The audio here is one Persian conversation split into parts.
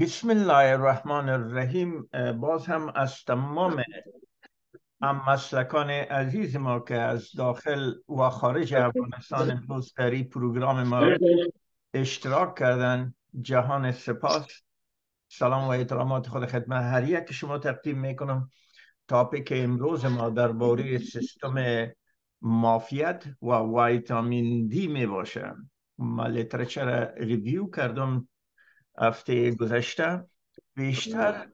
بسم الله الرحمن الرحیم باز هم از تمام هم مسلکان عزیز ما که از داخل و خارج افغانستان امروز در پروگرام ما اشتراک کردن جهان سپاس سلام و احترامات خود خدمت هر یک شما تقدیم میکنم تاپیک امروز ما درباره سیستم مافیت و ویتامین دی می باشه ما را ریویو کردم هفته گذشته بیشتر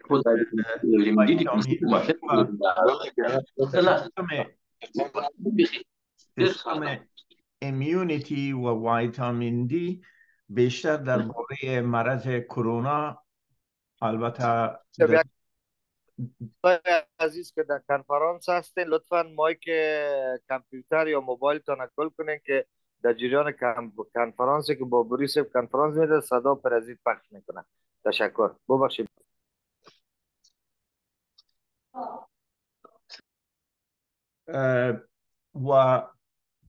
سیستم امیونیتی و ویتامین دی بیشتر در باره مرض کرونا البته عزیز که در کنفرانس هستین لطفا مایک کامپیوتر یا موبایل تان کنین که در جریان کنفرانسی که با بوریس کنفرانس میده صدا پرزید پخش میکنه تشکر ببخشید و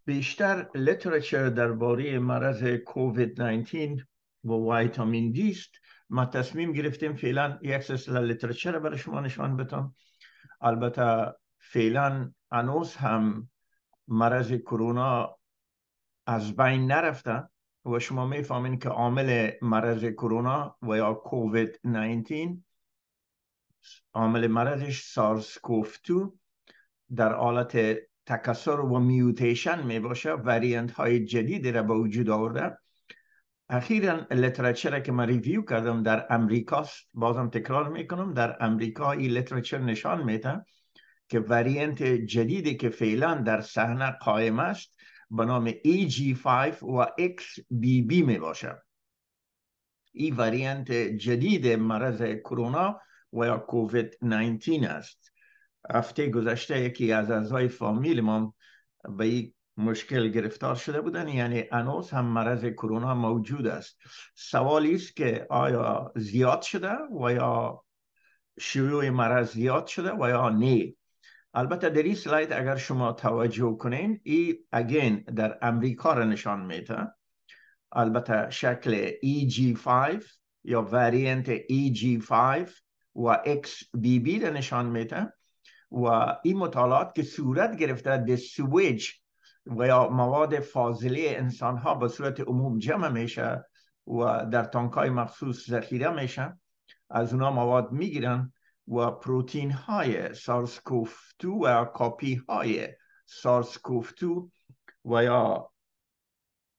بیشتر در درباره مرض کووید 19 و ویتامین دی ما تصمیم گرفتیم فعلا یک سلسله لیترچر را برای شما نشان بدم البته فعلا انوز هم مرض کرونا از بین نرفته و شما میفهمین که عامل مرض کرونا و یا کووید 19 عامل مرضش سارس کوفتو در حالت تکسر و میوتیشن می باشه وریانت های جدیدی را به وجود آورده اخیرا لترچر که من ریویو کردم در امریکاست بازم تکرار میکنم در امریکا این لترچر نشان میده که وریانت جدیدی که فعلا در صحنه قائم است با نام AG5 و XBB می باشد این وریانت جدید مرض کرونا و یا کووید 19 است هفته گذشته یکی از اعضای فامیل ما به این مشکل گرفتار شده بودن یعنی انوز هم مرض کرونا موجود است سوالی است که آیا زیاد شده و یا شیوع مرض زیاد شده و یا نه البته در این سلاید اگر شما توجه کنین ای اگین در امریکا را نشان میده البته شکل EG5 یا وریانت EG5 و XBB را نشان میده و این مطالعات که صورت گرفته در سویج و یا مواد فاضله انسان ها به صورت عموم جمع میشه و در های مخصوص ذخیره میشه از اونا مواد میگیرن و پروتین های سارسکوف2 و کاپی های سارسکوف2 و یا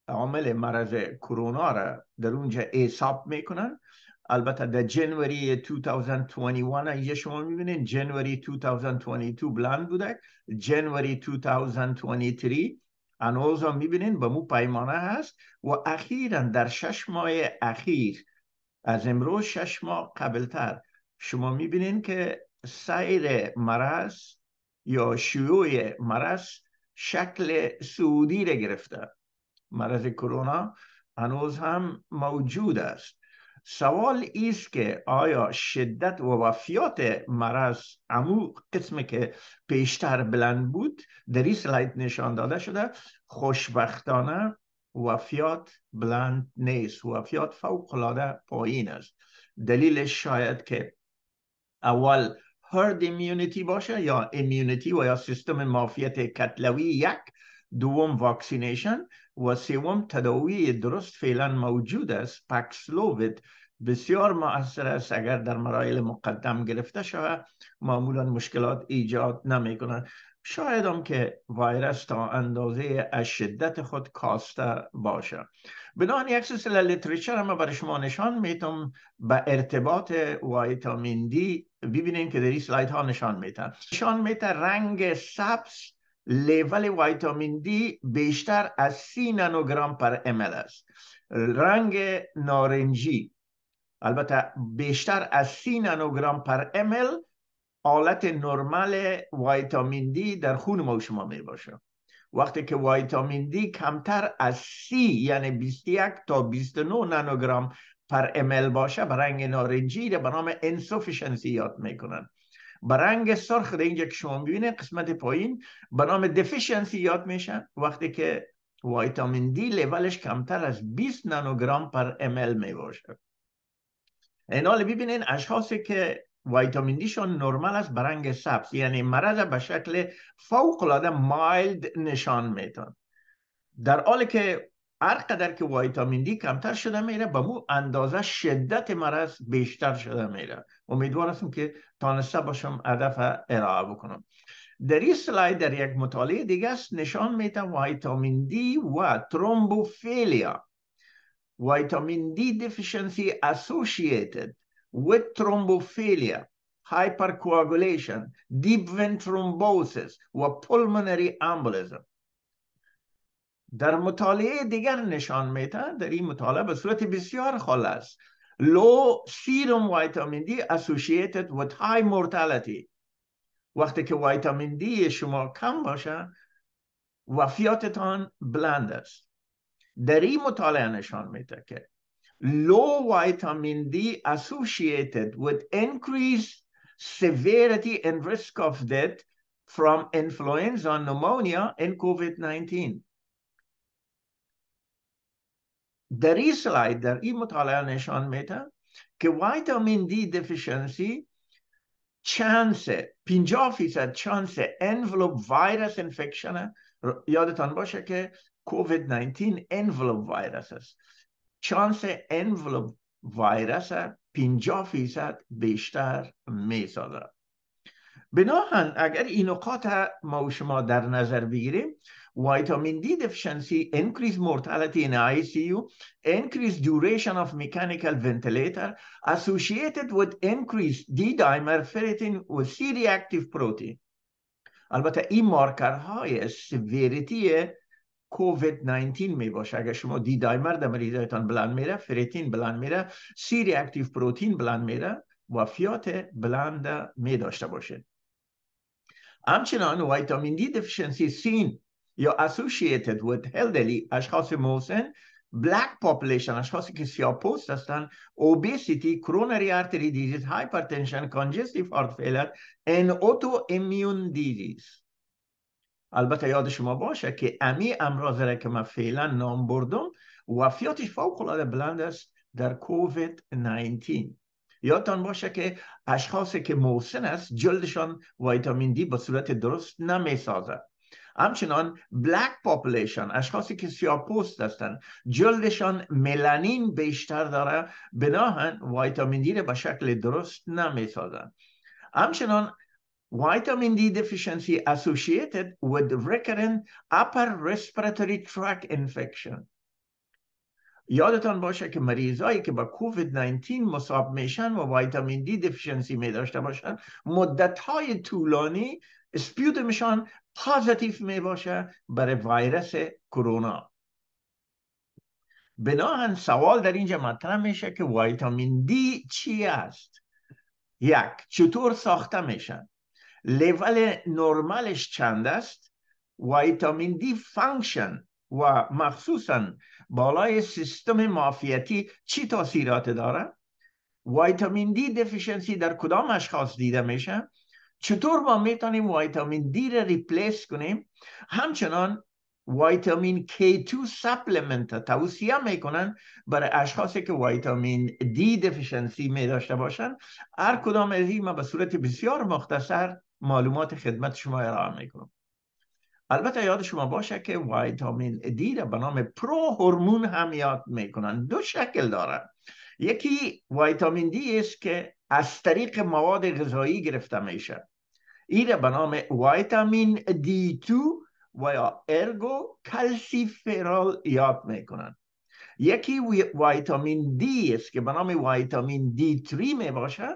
عامل مرض کرونا را در اونجا ایساب میکنن البته در جنوری 2021 اینجا شما میبینین جنوری 2022 بلند بوده جنوری 2023 انوز هم میبینین به مو پیمانه هست و اخیرا در شش ماه اخیر از امروز شش ماه قبلتر شما میبینین که سیر مرض یا شیوع مرض شکل سعودی را گرفته مرض کرونا هنوز هم موجود است سوال ایست که آیا شدت و وفیات مرض امو قسم که پیشتر بلند بود در این سلایت نشان داده شده خوشبختانه وفیات بلند نیست وفیات فوقلاده پایین است دلیل شاید که اول هرد ایمیونیتی باشه یا ایمیونیتی و یا سیستم مافیت کتلوی یک دوم واکسینیشن و سوم تداوی درست فعلا موجود است پکسلووید بسیار مؤثر است اگر در مراحل مقدم گرفته شود معمولا مشکلات ایجاد نمی کنند شاید هم که ویروس تا اندازه از شدت خود کاسته باشه بنابراین یک سلسله لیتریچر هم برای شما نشان میتونم به ارتباط ویتامین دی ببینین که در این سلایت ها نشان میتن نشان میتن رنگ سبز لیول ویتامین دی بیشتر از سی نانوگرام پر امل است رنگ نارنجی البته بیشتر از سی نانوگرام پر امل حالت نرمال ویتامین دی در خون ما شما می باشه وقتی که ویتامین دی کمتر از سی یعنی 21 تا 29 نانوگرام پر امل باشه به رنگ نارنجی به نام انسوفیشنسی یاد میکنن به رنگ سرخ در اینجا که شما ببینین قسمت پایین به نام دفیشنسی یاد میشن وقتی که ویتامین دی لولش کمتر از 20 نانوگرام پر امل می باشه این حال ببینین اشخاصی که ویتامین دیشان نرمال است به رنگ سبز یعنی مرض به شکل العاده مایلد نشان میتون در حالی که هر قدر که ویتامین دی کمتر شده میره به مو اندازه شدت مرض بیشتر شده میره امیدوار هستم که تانسته باشم هدف ارائه بکنم در این سلاید در یک مطالعه دیگه است نشان میده ویتامین دی و ترومبوفیلیا ویتامین دی دیفیشنسی اسوشیتد With thrombophilia, hypercoagulation, deep vein thrombosis و pulmonary embolism در مطالعه دیگر نشان میده در این مطالعه به صورت بسیار خالص low serum vitamin D associated with high mortality وقتی که ویتامین دی شما کم باشه وفیاتتان بلند است در این مطالعه نشان میده که low vitamin D associated with increased severity and risk of death from influenza, pneumonia, and COVID-19. Dari slide där i mutala nation meta ke vitamin D deficiency chance pinjafisa chance envelope virus infection yadatan baشه که COVID-19 envelope viruses چانس انولوب ویروس 50 فیصد بیشتر می سازد بناهن اگر این نقاط ما و شما در نظر بگیریم ویتامین دی دفشنسی انکریز مورتالتی این آی سی یو انکریز دوریشن آف میکانیکل ونتیلیتر اسوشیتد ود انکریز دی دایمر فریتین و سی ریاکتیو پروتین البته این مارکرهای سویریتی کووید 19 می باشه اگر شما دی دایمر در مریضایتان بلند میره فریتین بلند میره سی ریاکتیو پروتین بلند میره و فیات بلند می داشته باشه همچنان ویتامین دی دفیشنسی سین یا اسوشیتد ود هلدلی اشخاص موسن، بلک پاپولیشن اشخاصی که سیاه پوست هستن اوبیسیتی کرونری ارتری دیزیز هایپرتنشن کانجستیف آرت فیلر ان اوتو امیون دیزیز البته یاد شما باشه که امی امراض را که من فعلا نام بردم وفیاتش فوق العاده بلند است در کووید 19 یادتان باشه که اشخاصی که محسن است جلدشان ویتامین دی به صورت درست نمی سازد همچنان بلک پاپولیشن اشخاصی که سیاه پوست هستند جلدشان ملانین بیشتر داره بناهن ویتامین دی را به شکل درست نمی سازن. همچنان vitamin D deficiency associated with recurrent upper respiratory tract infection یادتان باشه که مریضایی که با کووید 19 مصاب میشن و ویتامین دی دفیشنسی می داشته باشن مدت های طولانی میشن پازیتیف می باشه برای ویروس کرونا بناهن سوال در اینجا مطرح میشه که ویتامین دی چی است یک چطور ساخته میشن لول نرمالش چند است ویتامین دی فانکشن و مخصوصا بالای سیستم مافیتی چی تاثیرات داره ویتامین دی دفیشنسی در کدام اشخاص دیده میشه چطور ما میتونیم ویتامین دی را ریپلیس کنیم همچنان ویتامین K2 سپلمنت توصیه میکنن برای اشخاصی که ویتامین D دفیشنسی می داشته باشن هر کدام از این ما به صورت بسیار مختصر معلومات خدمت شما ارائه میکنم البته یاد شما باشه که ویتامین دی را به نام پرو هورمون هم یاد میکنن دو شکل داره یکی ویتامین دی است که از طریق مواد غذایی گرفته میشه این را به نام ویتامین دی 2 و یا ارگو کلسیفرال یاد میکنن یکی ویتامین دی است که به نام ویتامین دی 3 می باشه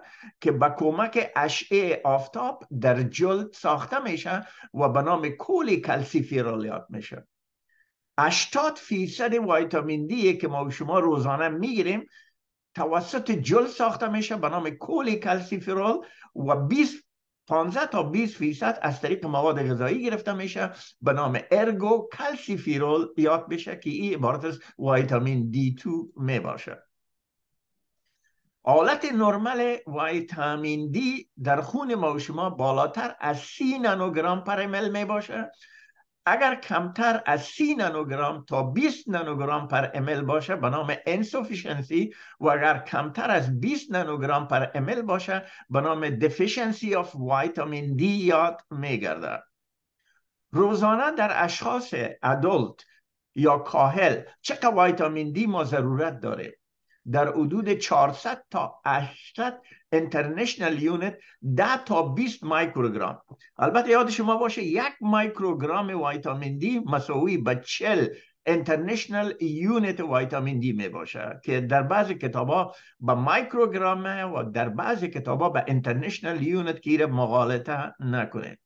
که با کمک اشعه آفتاب در جلد ساخته میشه و به نام کلی یاد میشه 80 فیصد ویتامین دی که ما شما روزانه میگیریم توسط جلد ساخته میشه به نام کلی کلسیفرال و 20 15 تا 20 فیصد از طریق مواد غذایی گرفته میشه به نام ارگو کلسیفیرول یاد بشه که ای عبارت از ویتامین D2 می باشه حالت نرمال ویتامین D در خون ما شما بالاتر از 30 نانوگرام پر مل می باشه اگر کمتر از سی نانوگرام تا 20 نانوگرام پر امل باشه به نام انسوفیشنسی و اگر کمتر از 20 نانوگرام پر امل باشه به نام دفیشنسی آف ویتامین دی یاد میگرده. روزانه در اشخاص ادولت یا کاهل چقدر ویتامین دی ما ضرورت داریم در حدود 400 تا 800 اینترنشنال یونت 10 تا 20 مایکروگرام البته یاد شما باشه یک مایکروگرام ویتامین دی مساوی به 40 اینترنشنال یونت ویتامین دی می باشه که در بعض ها به مایکروگرام و در بعض کتابا به اینترنشنال یونت گیر مغالطه نکنه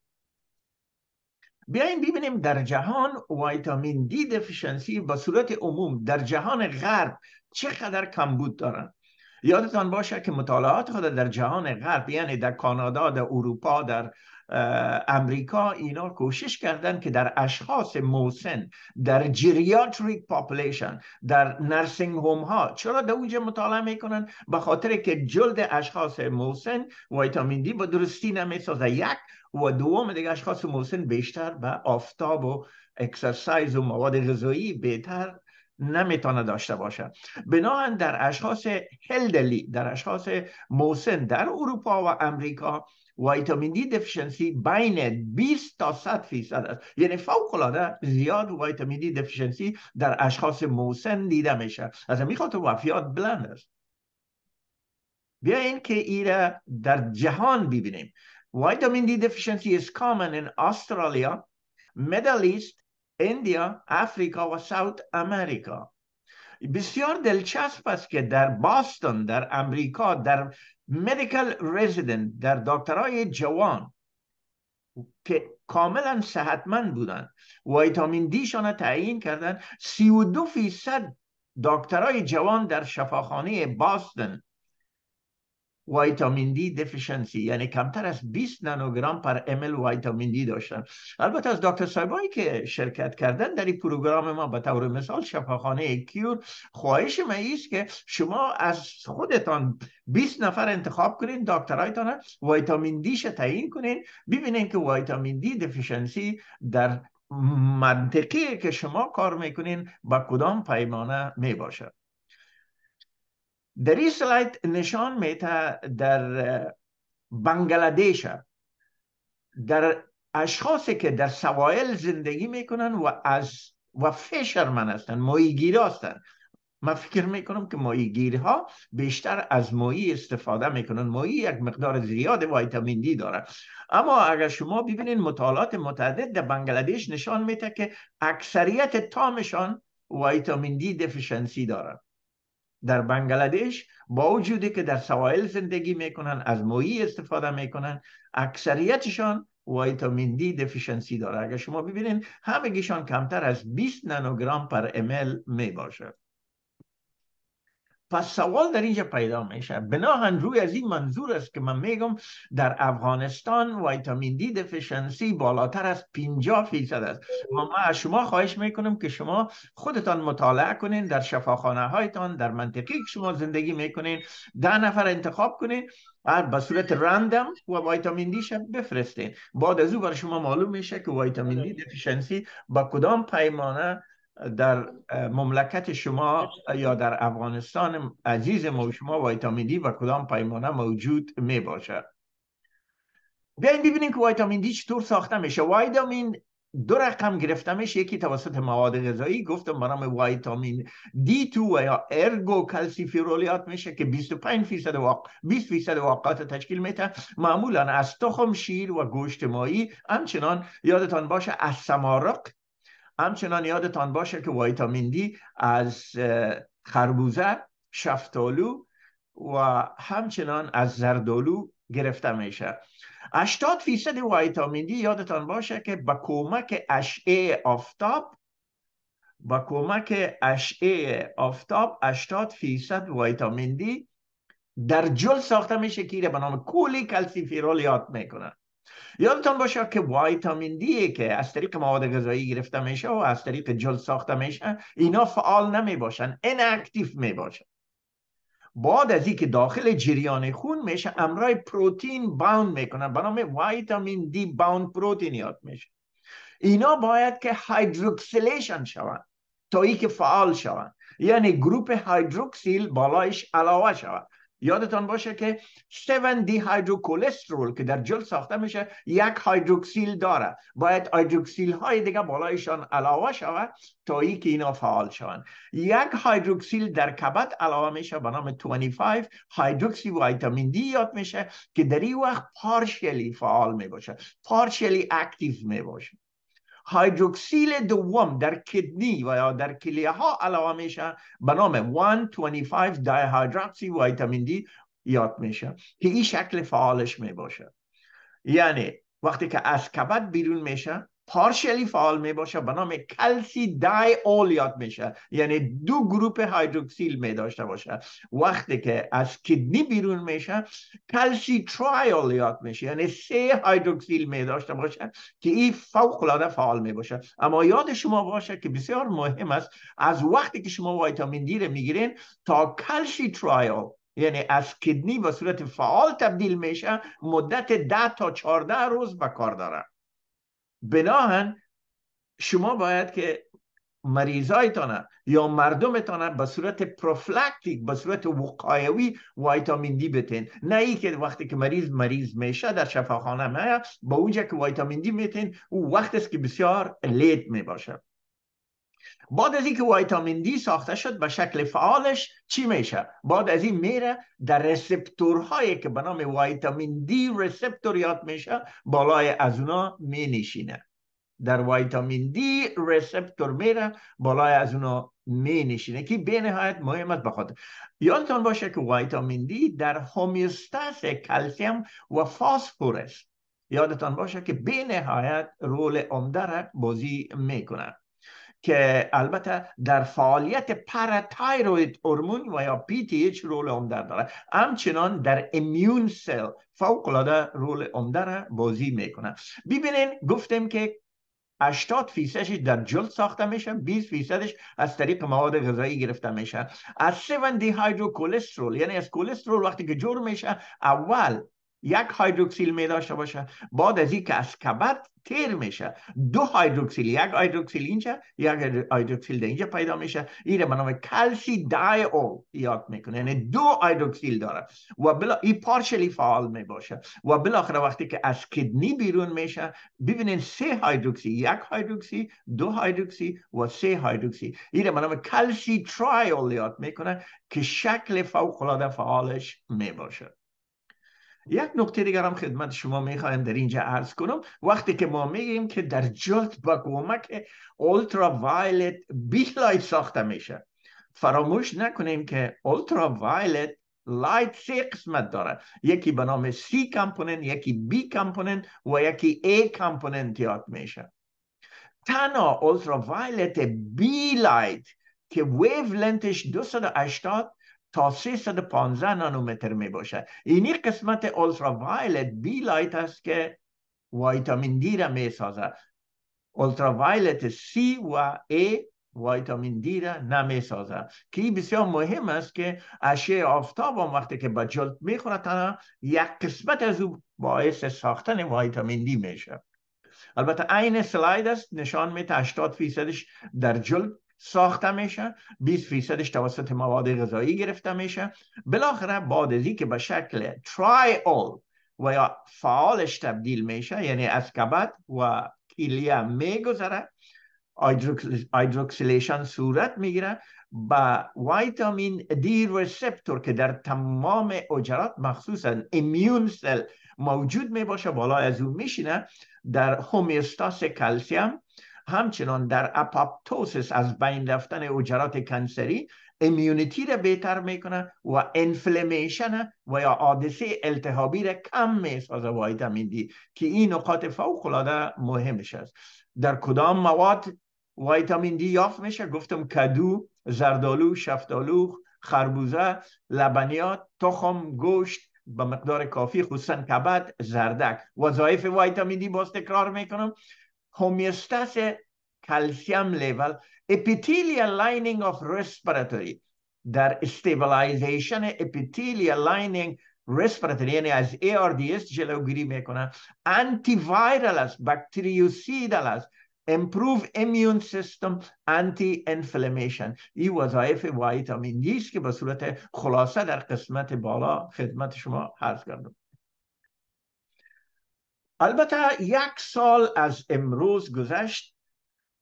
بیاین ببینیم در جهان ویتامین دی دفیشنسی با صورت عموم در جهان غرب چقدر کمبود دارن یادتان باشه که مطالعات خود در جهان غرب یعنی در کانادا در اروپا در امریکا اینا کوشش کردن که در اشخاص موسن در جریاتریک پاپولیشن در نرسینگ هوم ها چرا در اونجا مطالعه میکنن به خاطر که جلد اشخاص موسن ویتامین دی با درستی نمیسازه یک و دوم دیگه اشخاص موسن بیشتر به آفتاب و اکسرسایز و مواد غذایی بهتر نمیتونه داشته باشه بنابراین در اشخاص هلدلی در اشخاص موسن در اروپا و امریکا ویتامین دی دفیشنسی بین 20 تا 100 فیصد است یعنی فوق العاده زیاد ویتامین دی دفیشنسی در اشخاص موسن دیده میشه از همین خاطر وفیات بلند است بیاین که ایره در جهان ببینیم ویتامین دی دفیشنسی is common in استرالیا مدل ایست اندیا آفریقا و ساوت امریکا بسیار دلچسب است که در باستن در امریکا در مدیکل رزیدنت در دکترای جوان که کاملا صحتمند بودن ویتامین دیشان تعیین کردند. 32 فیصد دکترای جوان در شفاخانه باستن ویتامین دی دفیشنسی یعنی کمتر از 20 نانوگرام پر امل ویتامین دی داشتن البته از دکتر سایبایی که شرکت کردن در این پروگرام ما به طور مثال شفاخانه کیور خواهش ما است که شما از خودتان 20 نفر انتخاب کنین دکترایتان ویتامین شه تعیین کنین ببینین که ویتامین دی دفیشنسی در منطقی که شما کار میکنین با کدام پیمانه میباشد در این سلایت نشان میده در بنگلادش در اشخاصی که در سوائل زندگی میکنن و از و فشرمن هستن ماهیگیر هستن من فکر میکنم که ها بیشتر از مایی استفاده میکنن ماهی یک مقدار زیاد ویتامین دی داره اما اگر شما ببینید مطالعات متعدد در بنگلادش نشان میده که اکثریت تامشان ویتامین دی دفیشنسی دارن در بنگلادش با وجودی که در سواحل زندگی میکنن از مویی استفاده میکنن اکثریتشان ویتامین دی دفیشنسی داره اگر شما ببینید گیشان کمتر از 20 نانوگرام پر امل می پس سوال در اینجا پیدا میشه بناهن روی از این منظور است که من میگم در افغانستان ویتامین دی دفیشنسی بالاتر از 50 فیصد است و ما از شما خواهش میکنم که شما خودتان مطالعه کنین در شفاخانه هایتان در منطقی که شما زندگی میکنین ده نفر انتخاب کنین به صورت رندم و ویتامین دی شب بفرستین بعد از او بر شما معلوم میشه که ویتامین دی دفیشنسی بله. با کدام پیمانه در مملکت شما یا در افغانستان عزیز ما شما ویتامین دی و کدام پیمانه موجود می باشد بیاین ببینیم که ویتامین دی چطور ساخته میشه ویتامین دو رقم میشه یکی توسط مواد غذایی گفتم برام ویتامین دی تو و یا ارگو میشه که 25 فیصد واق... 20 فیصد واقعات تشکیل میده معمولا از تخم شیر و گوشت ماهی همچنان یادتان باشه از سمارق همچنان یادتان باشه که ویتامین دی از خربوزه شفتالو و همچنان از زردالو گرفته میشه 80 فیصد ویتامین دی یادتان باشه که با کمک اشعه آفتاب با کمک اشعه آفتاب 80 فیصد ویتامین دی در جل ساخته میشه که به نام کولی کلسیفیرول یاد میکنه یادتان باشه که ویتامین دی که از طریق مواد غذایی گرفته میشه و از طریق جل ساخته میشه اینا فعال نمی باشن اناکتیو می باشن بعد از که داخل جریان خون میشه امرای پروتین باوند میکنن به نام ویتامین دی باوند پروتین یاد میشه اینا باید که هایدروکسیلیشن شون، تا ای که فعال شون، یعنی گروپ هایدروکسیل بالایش علاوه شود یادتان باشه که 7 دی هایدروکولسترول که در جل ساخته میشه یک هایدروکسیل داره باید هایدروکسیل های دیگه بالایشان علاوه شود تا ای که اینا فعال شوند یک هایدروکسیل در کبد علاوه میشه به نام 25 هایدروکسی ویتامین دی یاد میشه که در این وقت پارشلی فعال میباشه پارشلی اکتیو میباشه هایدروکسیل دوم در کدنی و یا در کلیه ها علاوه میشه به نام 125 هایدروکسی ویتامین دی یاد میشه که این شکل فعالش میباشه یعنی وقتی که از کبد بیرون میشه پارشلی فعال می باشه به نام کلسی دای یاد میشه یعنی دو گروپ هایدروکسیل می داشته باشه وقتی که از کدنی بیرون میشه کلسی ترای یاد میشه یعنی سه هایدروکسیل می داشته باشه که این فوق العاده فعال می باشه اما یاد شما باشه که بسیار مهم است از وقتی که شما ویتامین دی رو میگیرین تا کلسی ترایل یعنی از کدنی به صورت فعال تبدیل میشه مدت ده تا 14 روز به کار داره بناهن شما باید که مریضایتان یا مردمتان به صورت پروفلکتیک به صورت وقایوی ویتامین دی بتین نه ای که وقتی که مریض مریض میشه در شفاخانه میاد با اونجا که ویتامین دی میتین او وقت است که بسیار لیت میباشه بعد از اینکه ویتامین دی ساخته شد به شکل فعالش چی میشه بعد از این میره در هایی که به نام ویتامین دی رسپتور یاد میشه بالای از اونا می نشینه در ویتامین دی رسپتور میره بالای از اونا می نشینه که به نهایت مهمت بخواد یادتان باشه که ویتامین دی در هومیوستاس کلسیم و فاسفورس یادتان باشه که به نهایت رول عمده بازی میکنه که البته در فعالیت پراتایروید هورمون و یا PTH رول عمده داره همچنان در امیون سل فوقلاده رول عمده را بازی میکنه ببینین گفتیم که 80 فیصدش در جلد ساخته میشه 20 فیصدش از طریق مواد غذایی گرفته میشه از 7 دی هایدرو کلسترول یعنی از کلسترول وقتی که جور میشه اول یک هایدروکسیل می داشته باشه بعد از اینکه از کبد تیر میشه دو هایدروکسیل یک هایدروکسیل اینجا یک هایدروکسیل در اینجا پیدا میشه این به نام کلسی دای اول یاد میکنه یعنی دو هایدروکسیل داره و بلا این پارشلی فعال باشه و بالاخره وقتی که از کدنی بیرون میشه ببینین سه هایدروکسی یک هایدروکسی دو هایدروکسی و سه هایدروکسی این به نام کلسی ترایل یاد میکنه که شکل فوق العاده فعالش میباشه یک نکته دیگر هم خدمت شما میخوایم در اینجا عرض کنم وقتی که ما میگیم که در جلد با کمک اولترا وایلت بی لایت ساخته میشه فراموش نکنیم که اولترا وایلت لایت سه قسمت داره یکی به نام سی کمپوننت یکی بی کمپوننت و یکی ای کمپوننت یاد میشه تنها اولترا وایلت بی لایت که ویولنتش لنتش 280 تا 315 نانومتر می باشد اینی قسمت اولترا وایلت بی لایت است که ویتامین دی را می سازد اولترا وایلت سی و ای ویتامین دی را نمی سازه که بسیار مهم است که اشعه آفتاب وقتی که با جلد می تنها یک قسمت از او باعث ساختن ویتامین دی می البته عین سلاید است نشان می 80 فیصدش در جلد ساخته میشه 20 فیصدش توسط مواد غذایی گرفته میشه بالاخره از که به شکل اول و یا فعالش تبدیل میشه یعنی از کبد و کلیه میگذره هایدروکسیلیشن صورت میگیره با ویتامین دی ریسپتور که در تمام اجرات مخصوصا ایمیون سل موجود می باشه بالا از اون میشینه در هومیستاس کلسیم همچنان در اپاپتوسیس از بین رفتن اوجرات کنسری امیونیتی را بهتر میکنه و انفلمیشن و یا عادثه التهابی را کم میسازه ویتامین دی که این نقاط فوق العاده مهمش است در کدام مواد ویتامین دی یافت میشه گفتم کدو زردالو شفتالو خربوزه لبنیات تخم گوشت به مقدار کافی خصوصا کبد زردک وظایف ویتامین دی باز تکرار میکنم homeostatic calcium level, epithelial lining of respiratory. در استیبلایزیشن اپیتیلیال لاینینگ رسپراتوری یعنی از ARDS جلوگیری میکنن انتی وایرال است بکتریوسیدال است امپروف امیون سیستم انتی انفلمیشن این وظایف وایتامین است که به صورت خلاصه در قسمت بالا خدمت شما عرض کردم البته یک سال از امروز گذشت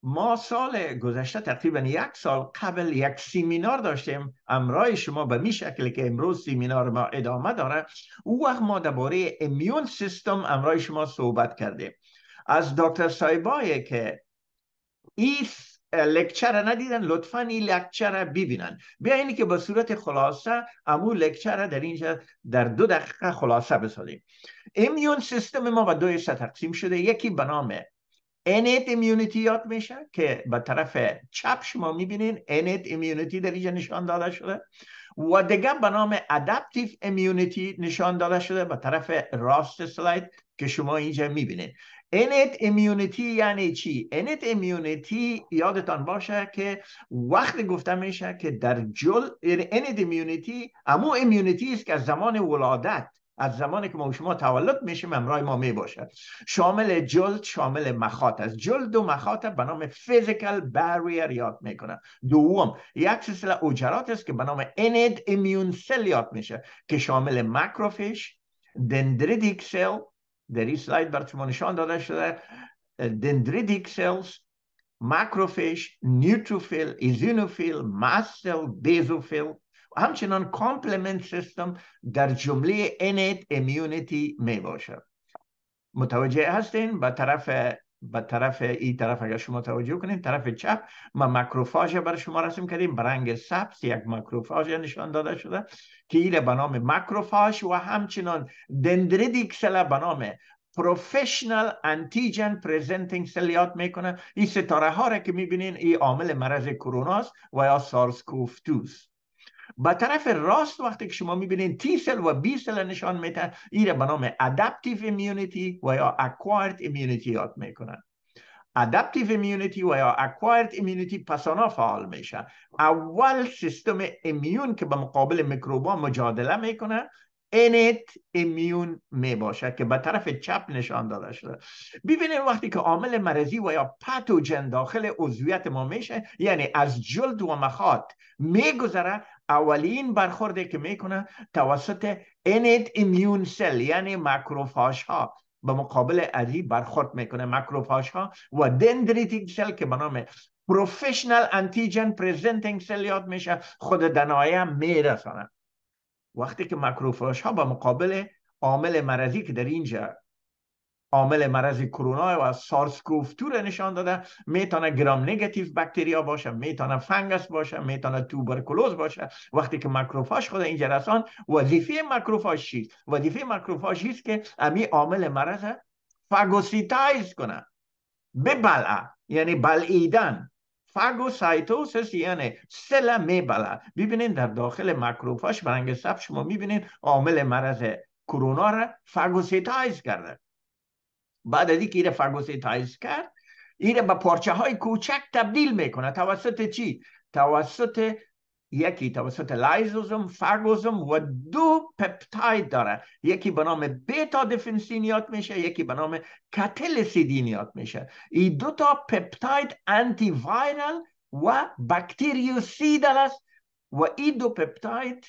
ما سال گذشته تقریبا یک سال قبل یک سیمینار داشتیم امرای شما به می شکل که امروز سیمینار ما ادامه داره او وقت ما درباره امیون سیستم امرای شما صحبت کردیم از دکتر سایبای که این لکچر ندیدن لطفا این لکچر ببینن اینی که به صورت خلاصه امو لکچر در اینجا در دو دقیقه خلاصه بسازیم ایمیون سیستم ما به دو حصه تقسیم شده یکی به نام انیت ایمیونیتی یاد میشه که به طرف چپ شما میبینین انیت ایمیونیتی در اینجا نشان داده شده و دیگه به نام ادپتیو ایمیونیتی نشان داده شده به طرف راست سلاید که شما اینجا میبینین انت ایمیونیتی یعنی چی؟ انت ایمیونیتی یادتان باشه که وقت گفته میشه که در جل انیت یعنی ایمیونیتی امو ایمیونیتی است که از زمان ولادت از زمانی که ما شما تولد میشیم امرای ما میباشد شامل جلد شامل مخاط است جلد و مخاط به نام فیزیکال بریر یاد میکنه دوم یک سلسله اوجرات است که به نام اند ایمیون سل یاد میشه که شامل مکروفیش دندریدیک سل در این سلاید بر شما نشان داده شده دندریدیک سلز مکروفیش نیوتروفیل ایزینوفیل ماست بیزوفیل همچنان کامپلمنت سیستم در جمله انیت امیونیتی می باشد متوجه هستین به طرف به طرف این طرف اگر شما توجه کنین طرف چپ ما مکروفاژ برای شما رسم کردیم برنگ سبز یک مکروفاژ نشان داده شده که ایره به نام مکروفاژ و همچنان دندریدیک سلا به نام پروفشنال انتیجن پریزنتینگ سلیات یاد میکنه این ستاره ها را که میبینین این عامل مرض کروناست و یا سارس کوف به طرف راست وقتی که شما میبینین تی سل و بی سل نشان میتن ایره به نام ادپتیو ایمیونیتی و یا اکوارد ایمیونیتی یاد میکنن ادپتیو ایمیونیتی و یا اکوارد ایمیونیتی پسانا فعال میشه اول سیستم ایمیون که به مقابل میکروبا مجادله میکنه انت امیون می باشد که به طرف چپ نشان داده شده ببینید وقتی که عامل مرضی و یا پاتوجن داخل عضویت ما میشه یعنی از جلد و مخاط میگذره اولین برخورده که میکنه توسط انت امیون سل یعنی مکروفاش ها به مقابل ازی برخورد میکنه مکروفاش ها و دندریتیک سل که به نام پروفیشنال انتیجن پریزنتینگ سل یاد میشه خود دنایه میرسانه وقتی که مکروفاش ها با مقابل عامل مرضی که در اینجا عامل مرض کرونا و سارس کوفتو رو نشان داده میتونه گرام نگاتیو باکتریا باشه میتونه فنگس باشه میتونه توبرکلوز باشه وقتی که ماکروفاژ خود اینجا رسان وظیفه ماکروفاژ چیست؟ وظیفه ماکروفاژ است که امی عامل مرض فاگوسیتایز کنه ببلعه یعنی بلعیدن فاگوسایتوسس یعنی سل میبله ببینین در داخل مکروفاش برنگ سب شما میبینین عامل مرض کرونا را فاگوسیتایز کرده بعد از اینکه ایره فاگوسیتایز کرد ایره به پارچه های کوچک تبدیل میکنه توسط چی؟ توسط یکی توسط لایزوزم فاگوزوم و دو پپتاید داره یکی به نام بیتا دفنسین یاد میشه یکی به نام کتلسیدین یاد میشه این دو تا پپتاید انتی وایرال و بکتریوسیدال است و این دو پپتاید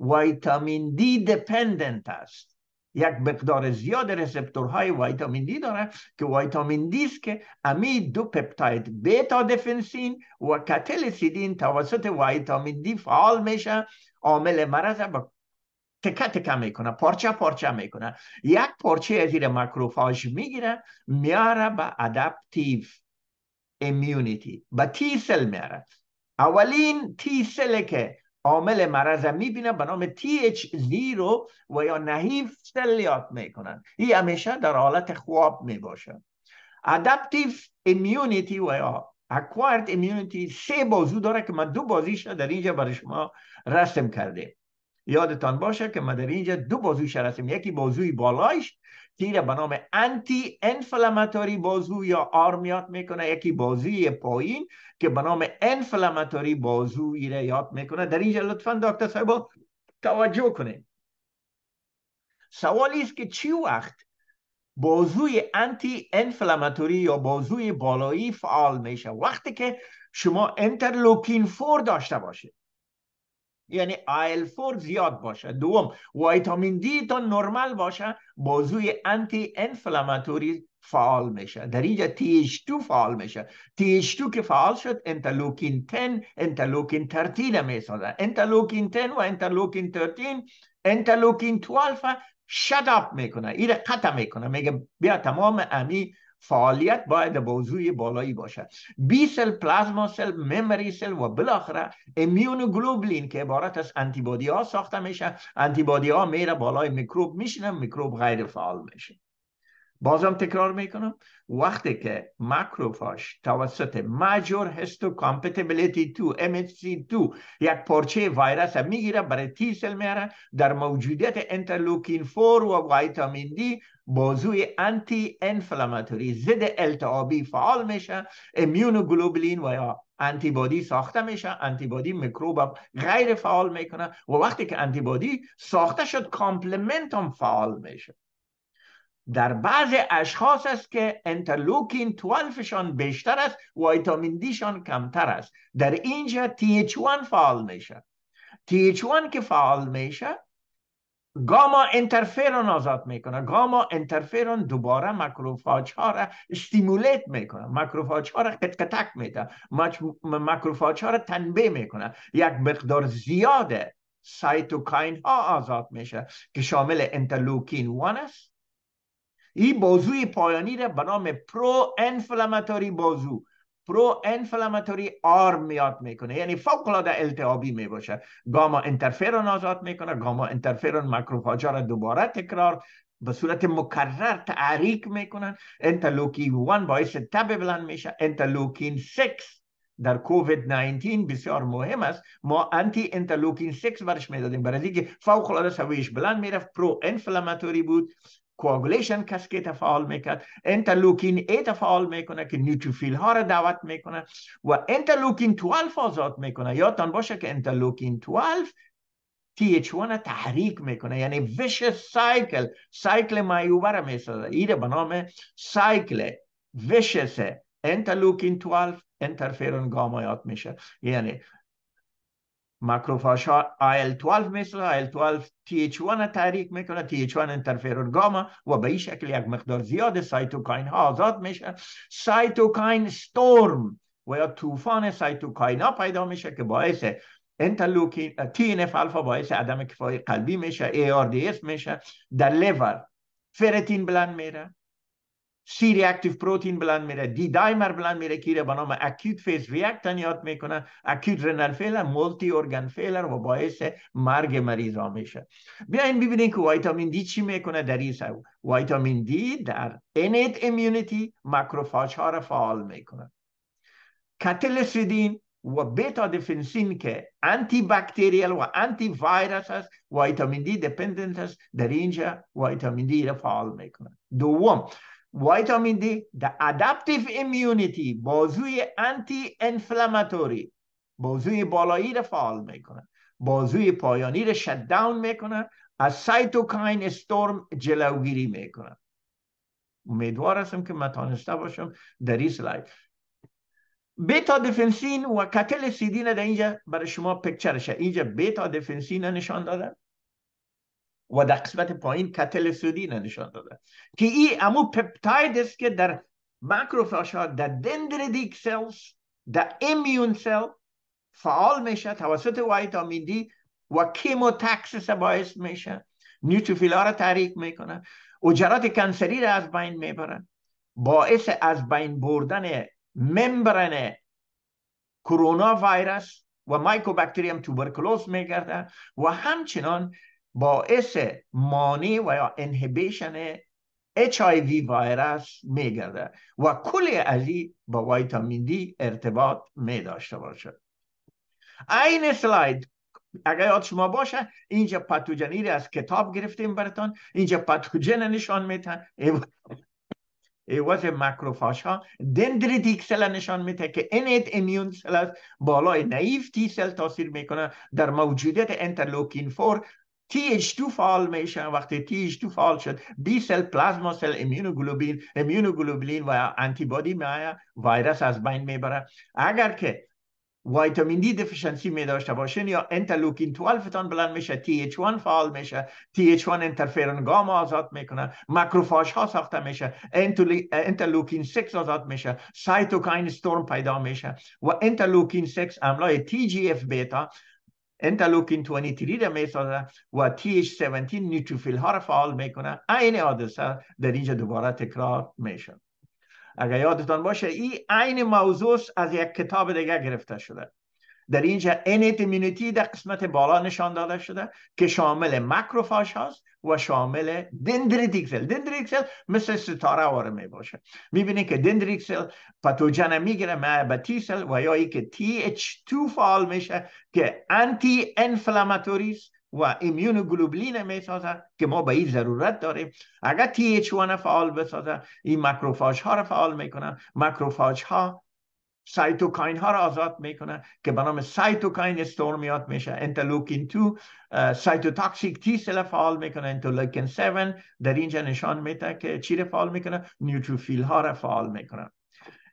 ویتامین دی دپندنت است یک مقدار زیاد رسپتورهای ویتامین دی داره که ویتامین دی است که امی دو پپتاید بیتا دفنسین و سیدین توسط ویتامین دی فعال میشه عامل مرض با تکه تکه میکنه پارچه پارچه میکنه یک پارچه از این مکروفاژ میگیره میاره به ادپتیو امیونیتی به تی سل میاره اولین تی که عامل مرض میبینن به نام THZ رو و یا نحیف سلیات میکنن این همیشه در حالت خواب میباشن ادپتیو ایمیونیتی و یا اکوارد ایمیونیتی سه بازو داره که من دو بازیش در اینجا برای شما رسم کرده یادتان باشه که ما در اینجا دو بازوی رسم یکی بازوی بالایش تیر به نام انتی انفلاماتوری بازو یا آرمیات میکنه یکی بازوی پایین که به نام انفلاماتوری بازو ایره یاد میکنه در اینجا لطفا دکتر صاحب توجه کنه سوالی است که چی وقت بازوی انتی انفلاماتوری یا بازوی بالایی فعال میشه وقتی که شما انترلوکین فور داشته باشید یعنی آیل 4 زیاد باشه دوم ویتامین دی تا نرمال باشه بازوی انتی انفلاماتوری فعال میشه در اینجا تیش تو فعال میشه تیش تو که فعال شد انتلوکین 10 انتلوکین 13 میسازه انتلوکین 10 و انتلوکین 13 انتلوکین 12 شداب میکنه ایره قطع میکنه میگه بیا تمام امی فعالیت باید موضوع بالایی باشد بی سل پلازما سل ممری سل و بالاخره گلوبلین که عبارت از انتیبادی ها ساخته میشه انتیبادی ها میره بالای میکروب میشینه میکروب غیر فعال میشه بازم تکرار میکنم وقتی که مکروفاش توسط ماجور هستو کامپتیبلیتی تو سی 2 یک پارچه ویروس میگیره برای تیسل سل میاره در موجودیت انترلوکین فور و ویتامین دی بازوی انتی انفلاماتوری ضد التعابی فعال میشه گلوبلین و یا انتیبادی ساخته میشه انتیبادی میکروب غیر فعال میکنه و وقتی که انتیبادی ساخته شد کامپلمنت هم فعال میشه در بعض اشخاص است که انترلوکین 12 شان بیشتر است و ویتامین دی شان کمتر است در اینجا TH1 فعال میشه TH1 که فعال میشه گاما انترفیرون آزاد میکنه گاما انترفیرون دوباره مکروفاج ها را استیمولیت میکنه مکروفاج ها را قطک میده مکروفاج ها را تنبه میکنه یک مقدار زیاده سایتوکاین ها آزاد میشه که شامل انترلوکین 1 است این بازوی پایانی را به نام پرو انفلاماتوری بازو پرو انفلاماتوری آرم میاد میکنه یعنی فوق العاده التهابی باشه. گاما انترفرون آزاد میکنه گاما انترفرون ماکروفاجا را دوباره تکرار به صورت مکرر تعریق میکنن انتلوکین 1 باعث تب بلند میشه انتلوکین 6 در کووید 19 بسیار مهم است ما انتی انتلوکین 6 برش میدادیم برای اینکه فوق العاده سویش بلند میرفت پرو انفلاماتوری بود کوآگولیشن کسکیت فعال میکرد انترلوکین 8 فعال میکنه که نیوتروفیل ها را دعوت میکنه و انترلوکین 12 آزاد میکنه یادتان باشه که انترلوکین 12 TH1 تحریک میکنه یعنی ویش سایکل سایکل مایوبر میسازه ایده به نام سایکل ویشس انترلوکین 12 انترفیرون گاما یاد میشه یعنی مکروفاش ها IL-12 مثل IL-12 TH1 تحریک میکنه TH1 انترفیرون گاما و به این شکل یک مقدار زیاد سایتوکاین ها آزاد میشه سایتوکاین ستورم و یا طوفان سایتوکاین ها پیدا میشه که باعث انترلوکین TNF الفا باعث عدم کفای قلبی میشه ARDS میشه در لیور فرتین بلند میره سی ریاکتیو پروتین بلند میره دی دایمر بلند میره که به نام اکیوت فیز ریاکتن یاد میکنه اکیوت رنال فیلر مولتی ارگن فیلر و باعث مرگ مریض ها میشه بیاین ببینیم که ویتامین دی چی میکنه در این سو ویتامین دی در انیت امیونیتی مکروفاج ها را فعال میکنه کتلسیدین و بیتا دفنسین که انتی باکتریال و انتی وایرس است ویتامین دی دپندنت است در اینجا ویتامین دی را فعال میکنه دوم ویتامین دی د ادپتیو ایمیونیتی بازوی انتی انفلاماتوری بازوی بالایی رو فعال میکنه بازوی پایانی رو شت داون میکنه از سایتوکاین استورم جلوگیری میکنه امیدوار هستم که متانسته باشم در این سلاید بیتا دفنسین و کتل سیدین در اینجا برای شما پکچرشه اینجا بیتا دفنسین نشان دادن و در قسمت پایین کتل سودی نشان داده که این امو پپتاید است که در مکروفاش ها در دندردیک سلز در امیون سل فعال میشه توسط ویتامین دی و تاکسس باعث میشه نیوتروفیلا را تحریک میکنه جرات کنسری را از بین میبره، باعث از بین بردن ممبرن کرونا ویروس و مایکوبکتریم توبرکلوز میگرده و همچنان باعث مانی و یا انهبیشن HIV ویروس میگرده و کل ازی با ویتامین دی ارتباط می داشته باشه این سلاید اگر یاد شما باشه اینجا پاتوجنی رو از کتاب گرفتیم براتون اینجا پاتوجن نشان میتن ایواز مکروفاش ها دندریتیک سل نشان میده که انیت امیون سل بالای نایف تی سل تاثیر میکنه در موجودیت انترلوکین فور TH2 فعال میشن وقتی TH2 فعال شد بی سل پلازما سل امیونوگلوبین امیونوگلوبین و انتیبادی میایا ویروس از بین میبره اگر که ویتامین دی دفیشنسی می داشته باشین یا انتلوکین 12 تان بلند میشه TH1 فعال میشه TH1 انترفرون گاما آزاد میکنه مکروفاش ها ساخته میشه انتلوکین 6 آزاد میشه سایتوکاین ستورم پیدا میشه و انتلوکین 6 املای TGF بیتا انتلوکین 23 می میسازه و TH17 نیتروفیل ها را فعال میکنه عین حادثه در اینجا دوباره تکرار میشه اگر یادتان باشه این عین موضوع از یک کتاب دیگه گرفته شده در اینجا انیت ایمیونیتی در قسمت بالا نشان داده شده که شامل مکروفاش هاست و شامل دندریتیک سل دندریتیک سل مثل ستاره واره می باشه بینید که دندریتیک سل پاتوجن میگیره مع به تی و یا ای که اچ 2 فعال میشه که انتی انفلاماتوریست و ایمیونوگلوبلین می سازه که ما به این ضرورت داریم اگر TH1 فعال بسازه این مکروفاج ها رو فعال میکنن مکروفاج ها سایتوکاین ها را آزاد میکنه که به نام سایتوکاین استور میاد میشه انتلوکین 2 سایتوتاکسیک تی سل فعال میکنه انتلوکین 7 در اینجا نشان میده که چی را فعال میکنه نیوتروفیل ها را فعال میکنه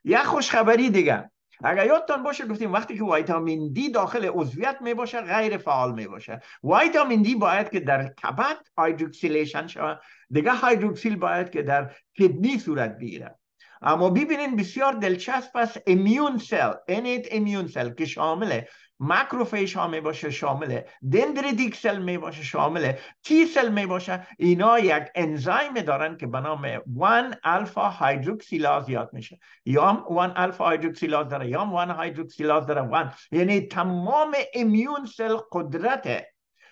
یه خوشخبری دیگه اگر یادتان باشه گفتیم وقتی که ویتامین دی داخل عضویت می باشه غیر فعال می باشه ویتامین دی باید که در کبد هایدروکسیلیشن شود دیگه هایدروکسیل باید که در کدنی صورت بگیره اما ببینین بسیار دلچسب است امیون سل انیت امیون سل که شامل مکروفیش ها می باشه شامل دندریدیک سل می باشه شامل تی سل می باشه اینا یک انزایم دارن که به نام وان الفا هایدروکسیلاز یاد میشه یا وان الفا هایدروکسیلاز داره یا وان هایدروکسیلاز داره یعنی تمام امیون سل قدرت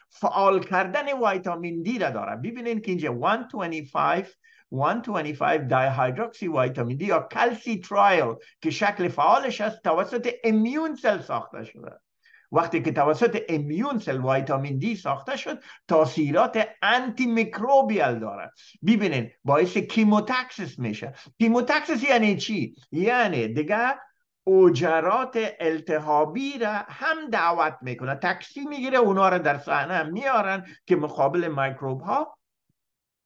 فعال کردن ویتامین دی را داره ببینین که اینجا 125 125 دایهایدروکسی ویتامین دی یا کلسی ترایل که شکل فعالش است توسط امیون سل ساخته شده وقتی که توسط امیون سل ویتامین دی ساخته شد تاثیرات انتی میکروبیال دارد ببینین باعث کیموتاکسیس میشه کیموتاکسیس یعنی چی یعنی دیگه اوجرات التهابی را هم دعوت میکنه تکسی میگیره اونا را در صحنه میارن که مقابل میکروب ها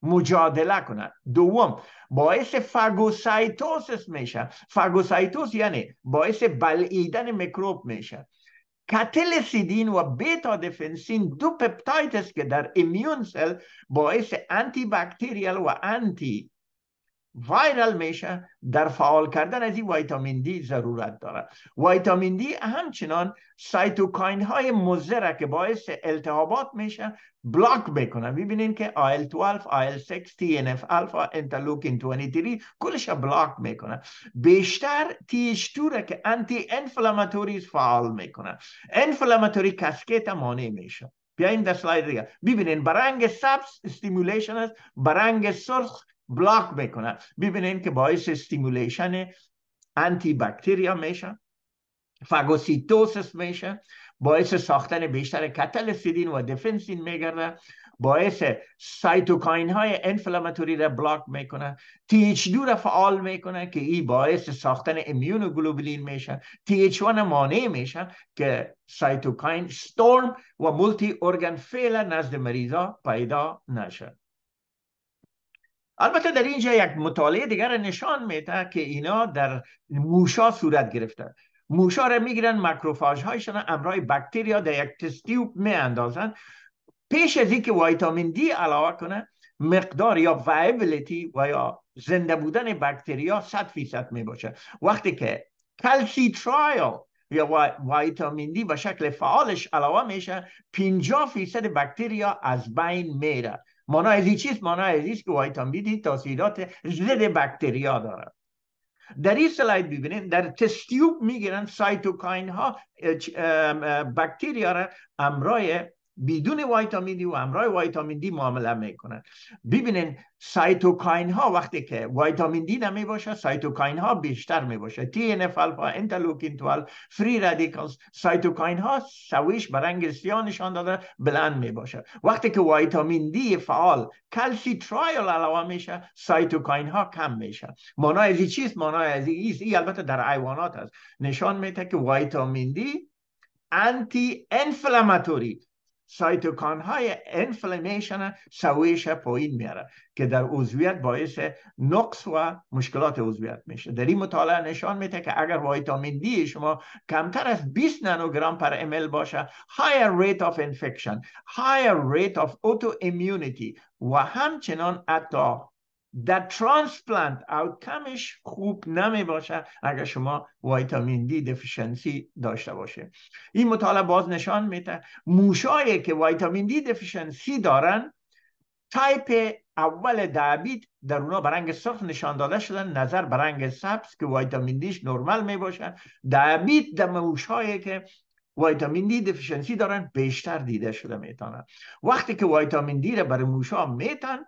مجادله کنند دوم باعث فاگوسایتوسس میشه فاگوسایتوس یعنی باعث بلعیدن میکروب میشه سیدین و بیتا دفنسین دو پپتایتس که در ایمیون سل باعث انتی باکتریال و انتی وایرال میشه در فعال کردن از این ویتامین دی ضرورت داره ویتامین دی همچنان سایتوکاین های مزره که باعث التهابات میشه بلاک بکنه ببینین که IL-12, IL-6, TNF-alpha, interleukin-23 کلش بلاک میکنه بیشتر تی 2 که انتی انفلاماتوریز فعال میکنه انفلاماتوری کسکیت مانع میشه بیاین در سلاید دیگه ببینین برنگ سبز استیمولیشن است برنگ سرخ بلاک میکنن ببینین که باعث استیمولیشن انتی میشه، میشن فاگوسیتوسس میشه باعث ساختن بیشتر کتلسیدین و دفنسین میگرده باعث سایتوکاین های انفلاماتوری را بلاک میکنه ایچ 2 را فعال میکنه که ای باعث ساختن میشن میشه ایچ 1 مانع میشه که سایتوکاین ستورم و مولتی ارگان فیل نزد مریضا پیدا نشه البته در اینجا یک مطالعه دیگر نشان میده که اینا در موشا صورت گرفته موشا را میگیرن مکروفاج هایشان امرای بکتریا در یک تستیوب میاندازن پیش از اینکه وایتامین دی علاوه کنه مقدار یا وایبلیتی و یا زنده بودن بکتریا صد فیصد می باشه وقتی که کلسی ترایل یا وایتامین دی به شکل فعالش علاوه میشه 50 فیصد بکتریا از بین میره مانای چیست مانای که وایتام بیدی تاثیرات ضد بکتریا دارد در این سلاید ببینید در تستیوب میگیرن سایتوکاین ها بکتریا را امرای بدون ویتامین دی و همراه ویتامین دی معامله میکنن ببینین سایتوکاین ها وقتی که ویتامین دی نمی باشه سایتوکاین ها بیشتر می باشه تی ان اف الفا فری رادیکالز سایتوکاین ها سویش برنگ نشان داده بلند می وقتی که ویتامین دی فعال کلسی ترایل علاوه میشه سایتوکاین ها کم میشه معنای از چیست از ایست البته در حیوانات است نشان میده که ویتامین دی انتی انفلاماتوری سایتوکان های انفلمیشن سویش پایین میاره که در عضویت باعث نقص و مشکلات عضویت میشه در این مطالعه نشان میده که اگر ویتامین دی شما کمتر از 20 نانوگرام پر امل باشه higher rate of infection higher rate of autoimmunity و همچنان حتی در ترانسپلانت آوتکمش خوب نمی باشد اگر شما ویتامین دی دفیشنسی داشته باشه این مطالعه باز نشان میده موشایی که ویتامین دی دفیشنسی دارن تایپ اول دیابت در اونا برنگ سرخ نشان داده شدن نظر برنگ سبز که ویتامین دیش نرمال می باشن دیابت در موشایی که ویتامین دی دفیشنسی دارن بیشتر دیده شده میتونن وقتی که ویتامین دی را برای موشا میتن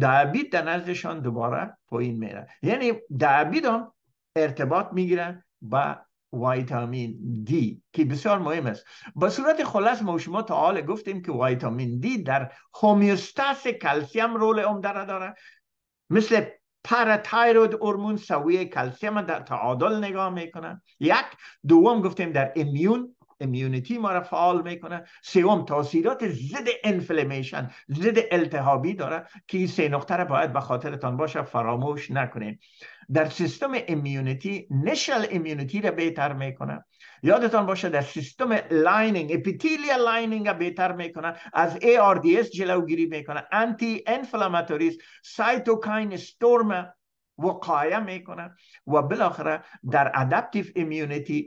دعبید در نزدشان دوباره پایین میره یعنی دعبید هم ارتباط میگیره با ویتامین دی که بسیار مهم است به صورت خلاص ما شما تا حال گفتیم که ویتامین دی در هومیوستاس کلسیم رول عمده داره مثل پراتایرود هورمون سویه کلسیم در تعادل نگاه میکنه یک دوم گفتیم در امیون امیونیتی ما را فعال میکنه سوم تاثیرات ضد انفلمیشن ضد التهابی داره که این سه نقطه را باید به خاطرتان باشه فراموش نکنید در سیستم امیونیتی نشل امیونیتی را بهتر میکنه یادتان باشه در سیستم لاینینگ اپیتیلیا لاینینگ را بهتر میکنه از ARDS جلوگیری میکنه انتی انفلاماتوریس سایتوکاین استورم وقایه میکنه و بالاخره در ادپتیو امیونیتی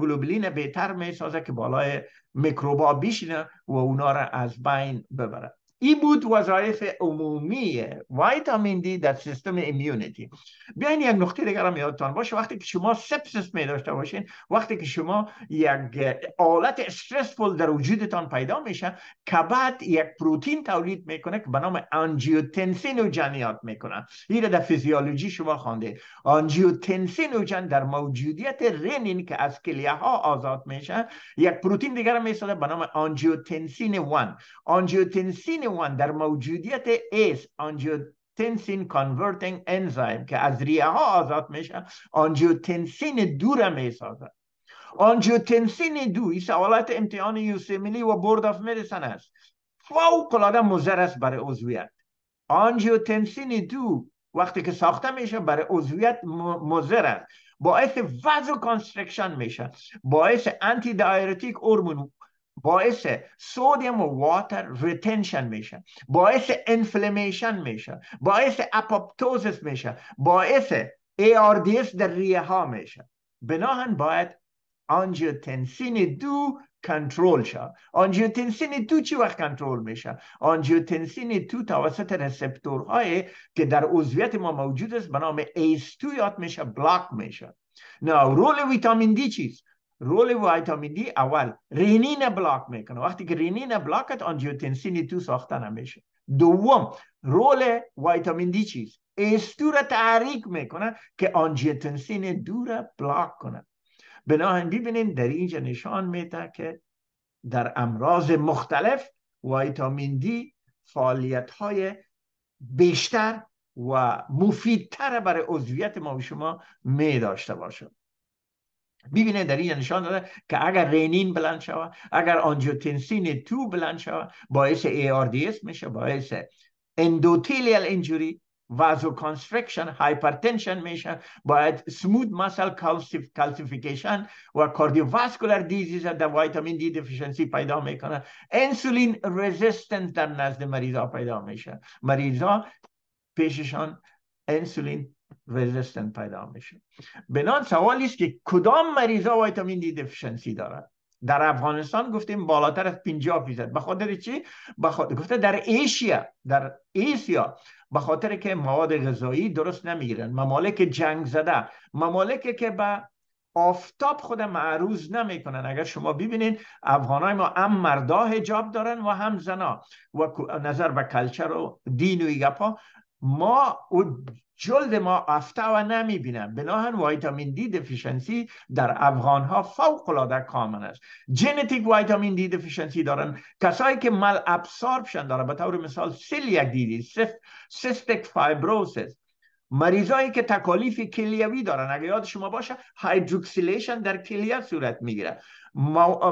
گلوبلینه بهتر میسازه که بالای میکروبا بشینه و اونا را از بین ببره این بود وظایف عمومی ویتامین دی در سیستم ایمیونیتی بیاین یک نقطه دیگر هم یادتان باشه وقتی که شما سپسس می داشته باشین وقتی که شما یک آلت استرسفول در وجودتان پیدا میشه کبد یک پروتین تولید میکنه که به نام آنجیوتنسین و جنیات میکنه این در فیزیولوژی شما خوانده آنجیوتنسین و جن در موجودیت رنین که از کلیه ها آزاد میشه یک پروتین دیگر هم به نام آنژیوتنسین 1 آنژیوتنسین در موجودیت اس آنجیوتنسین کانورتینگ انزایم که از ریه ها آزاد میشه آنجیوتنسین دو را میسازد آنجیوتنسین دو سوالات امتحان یوسیمیلی و بورد آف مدیسن است فوق العاده مضر است برای عضویت آنجیوتنسین دو وقتی که ساخته میشه برای عضویت مضر است باعث وزو کانسترکشن میشه باعث انتی دایرتیک هورمون باعث سودیم و واتر ریتنشن میشه باعث انفلمیشن میشه باعث اپاپتوزس میشه باعث ARDS در ریه ها میشه بناهن باید آنجیوتنسین دو کنترل شه آنجیوتنسین دو چی وقت کنترل میشه آنجیوتنسین دو توسط رسپتورهایی که در عضویت ما موجود است به نام 2 یاد میشه بلاک میشه نه رول ویتامین دی چیست رول ویتامین دی اول رینین بلاک میکنه وقتی که رینین بلاکت آنژیوتنسین تو ساخته نمیشه دوم رول ویتامین دی چیز استور تحریک میکنه که آنجیوتنسین دور بلاک کنه بنابراین ببینید در اینجا نشان میده که در امراض مختلف ویتامین دی فعالیت های بیشتر و مفیدتر برای عضویت ما و شما می داشته باشه. ببینه در این نشان داده که اگر رینین بلند شود اگر آنجوتنسین تو بلند شود باعث ARDS میشه باعث اندوتیلیال انجوری وازو کانسترکشن هایپرتنشن میشه باید سمود مسل کالسیفیکیشن و کاردیوواسکولار دیزیز در ویتامین دی دیفیشنسی پیدا میکنه انسولین رزیستنس در نزد مریضا پیدا میشه مریضا پیششان انسولین رزیستن پیدا میشه بنان سوالی است که کدام مریضا ویتامین دی دفیشنسی دارد در افغانستان گفتیم بالاتر از 50 فیصد به خاطر چی به گفته در ایشیا در ایسیا به خاطر که مواد غذایی درست نمیگیرن ممالک جنگ زده ممالک که به آفتاب خود معروض نمیکنن اگر شما ببینین افغانای ما هم مردا حجاب دارن و هم زنا و نظر به کلچر و دین و ایگپا ما جلد ما افته و نمیبینن بناهن ویتامین دی دفیشنسی در افغان ها فوق العاده کامن است جنتیک ویتامین دی دفیشنسی دارن کسایی که مل ابساربشن داره به طور مثال یک دیدی سیستک فایبروسیس مریضایی که تکالیف کلیوی دارن اگر یاد شما باشه هایدروکسیلیشن در کلیه صورت میگیره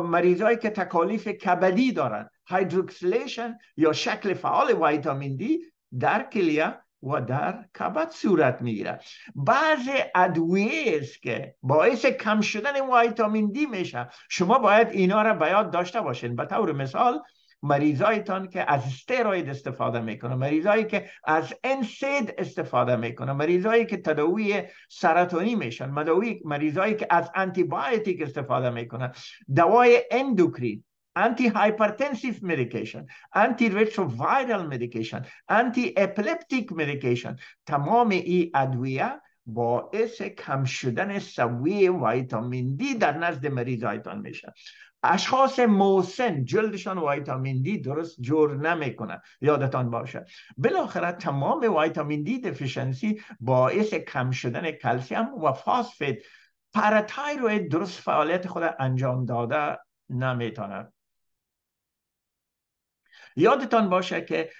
مریضایی که تکالیف کبدی دارن هایدروکسیلیشن یا شکل فعال ویتامین دی در کلیه و در کبد صورت میگیرد بعض ادویه است که باعث کم شدن ویتامین دی میشه شما باید اینا را به یاد داشته باشین به طور مثال مریضایتان که از استروید استفاده میکنه مریضایی که از انسید استفاده میکنه مریضایی که تداوی سرطانی میشن مریضایی که از آنتیبایوتیک استفاده میکنه دوای اندوکرین antihypertensive medication antiretroviral medication anti epileptic medication تمام این ادویه باعث کم شدن سوی ویتامین دی در نزد مریض هایتان میشن اشخاص موسن جلدشان ویتامین دی درست جور نمیکنن یادتان باشه بالاخره تمام ویتامین دی دفیشنسی باعث کم شدن کلسیم و فاسفید پاراتایروید درست فعالیت خود انجام داده نمیتونه یادتان باشه که